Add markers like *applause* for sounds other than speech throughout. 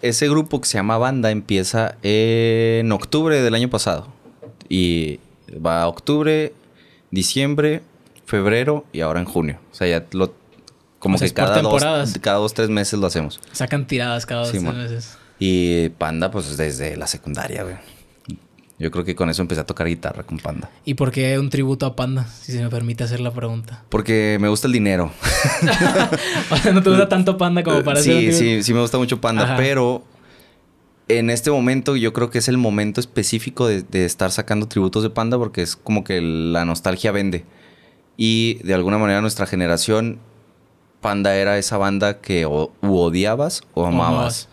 Ese grupo que se llama Banda empieza en octubre del año pasado. Y va a octubre, diciembre, febrero y ahora en junio. O sea, ya lo. Como que cada dos, cada tres meses lo hacemos. Sacan tiradas cada dos, tres meses. Y Panda, pues desde la secundaria, güey. Yo creo que con eso empecé a tocar guitarra con Panda. ¿Y por qué un tributo a Panda, si se me permite hacer la pregunta? Porque me gusta el dinero. *laughs* o sea, no te gusta tanto Panda como para Sí, sí, sí me gusta mucho Panda, pero en este momento yo creo que es el momento específico de, estar sacando tributos de Panda porque es como que la nostalgia vende. Y de alguna manera nuestra generación, Panda era esa banda que o, odiabas o amabas.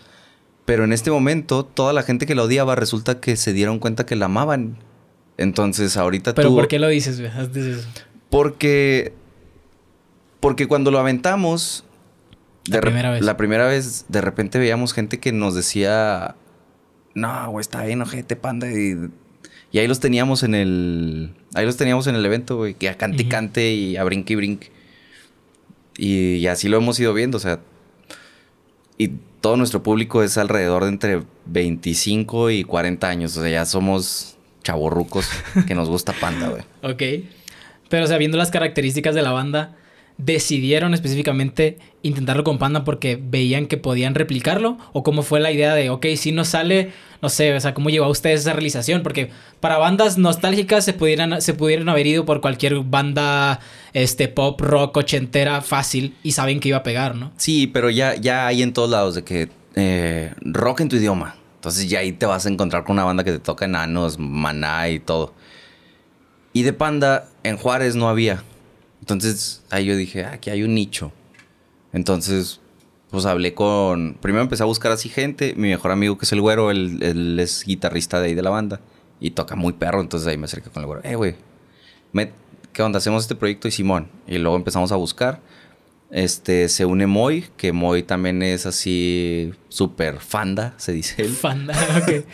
Pero en este momento, toda la gente que la odiaba resulta que se dieron cuenta que la amaban. Entonces, ahorita ¿Pero tú... ¿Pero por qué lo dices, güey? Porque... Porque cuando lo aventamos... La primera vez. La primera vez, de repente veíamos gente que nos decía... No, güey, está bien, ojete, panda. Y, ahí los teníamos en el... Ahí los teníamos en el evento, güey. Que a cante y cante y a brinque y brinque. y así lo hemos ido viendo. O sea, y todo nuestro público es alrededor de entre 25 y 40 años. O sea, ya somos chavorrucos que nos gusta Panda, güey. ok. Pero, o sea, viendo las características de la banda, decidieron específicamente intentarlo con Panda porque veían que podían replicarlo? ¿O cómo fue la idea de, ok, si no sale, no sé, o sea, cómo llegó a ustedes esa realización? Porque para bandas nostálgicas se pudieran, se pudieran haber ido por cualquier banda este, pop, rock, ochentera, fácil y saben que iba a pegar, ¿no? Sí, pero ya, ya hay en todos lados de que eh, rock en tu idioma. Entonces ya ahí te vas a encontrar con una banda que te toca enanos, maná y todo. Y de Panda en Juárez no había. Entonces ahí yo dije, ah, aquí hay un nicho. Entonces, pues hablé con. Primero empecé a buscar así gente. Mi mejor amigo, que es el güero, él, es guitarrista de ahí de la banda y toca muy perro. Entonces ahí me acerqué con el güero, eh, güey, ¿qué onda? Hacemos este proyecto y Simón. Y luego empezamos a buscar. Este, se une Moy, que Moy también es así súper fanda, se dice El Fanda, *laughs* ok.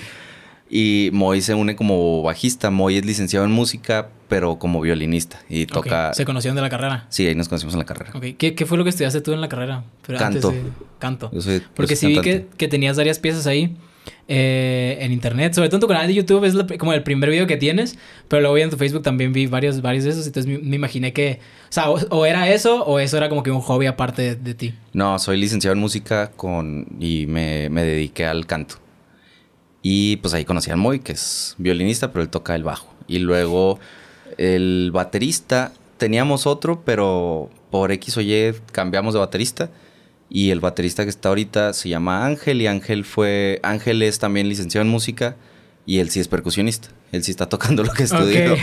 y Moy se une como bajista. Moy es licenciado en música, pero como violinista y toca... ¿Se conocieron de la carrera? Sí, ahí nos conocimos en la carrera. ¿Qué, fue lo que estudiaste tú en la carrera? canto. Canto. Porque sí vi que, tenías varias piezas ahí eh, en internet, sobre todo en tu canal de YouTube es como el primer video que tienes, pero luego en tu Facebook también vi varios, varios de esos, entonces me, imaginé que, o sea, o, era eso o eso era como que un hobby aparte de, ti. No, soy licenciado en música con y me, me dediqué al canto. Y pues ahí conocí al Moy, que es violinista, pero él toca el bajo. Y luego el baterista, teníamos otro, pero por X o Y cambiamos de baterista. Y el baterista que está ahorita se llama Ángel y Ángel fue, Ángel es también licenciado en música y él sí es percusionista, él sí está *laughs* tocando lo que estudió.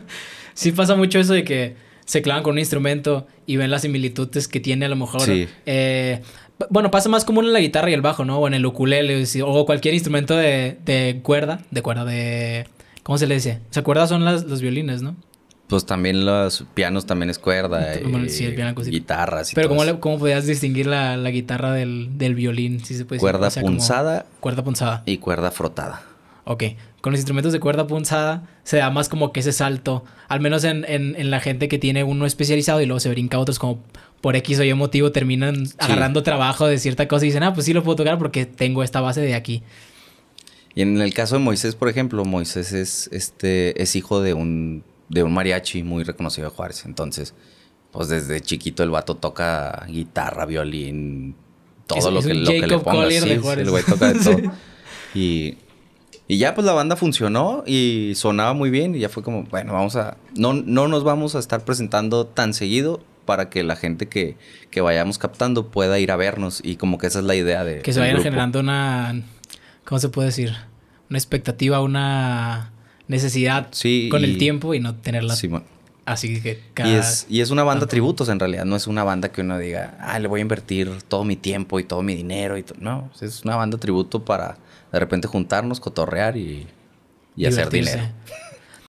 *laughs* sí pasa mucho eso de que se clavan con un instrumento y ven las similitudes que tiene a lo mejor. Eh, bueno, pasa más común en la guitarra y el bajo, ¿no? O en el ukulele o cualquier instrumento de cuerda, de cuerda, de ¿Cómo se le dice? ¿Se acuerda? Son las, los violines, ¿no? Pues también los pianos también es cuerda. sí, Guitarras Pero ¿cómo, ¿cómo podías distinguir la, guitarra del, violín? Si se puede cuerda punzada. Cuerda punzada. Y cuerda frotada. Ok. Con los instrumentos de cuerda punzada se da más como que ese salto. Al menos en, la gente que tiene uno especializado y luego se brinca otros como por X o Y motivo terminan agarrando trabajo de cierta cosa y dicen, ah, pues sí lo puedo tocar porque tengo esta base de aquí. Y en el caso de Moisés, por ejemplo, Moisés es, este, es hijo de un, de un mariachi muy reconocido de Juárez. Entonces, pues desde chiquito el vato toca guitarra, violín, todo lo, que, lo que, le ponga. el güey toca de *laughs* todo. y, ya pues la banda funcionó y sonaba muy bien y ya fue como, bueno, vamos a... No, no nos vamos a estar presentando tan seguido para que la gente que, vayamos captando pueda ir a vernos y como que esa es la idea de... Que se vayan generando una... ¿Cómo se puede decir? una expectativa, una necesidad con el tiempo y no tenerla. Así que y, es, una banda tributos en realidad, no es una banda que uno diga, ah, le voy a invertir todo mi tiempo y todo mi dinero. y No, es una banda tributo para de repente juntarnos, cotorrear y, y hacer dinero.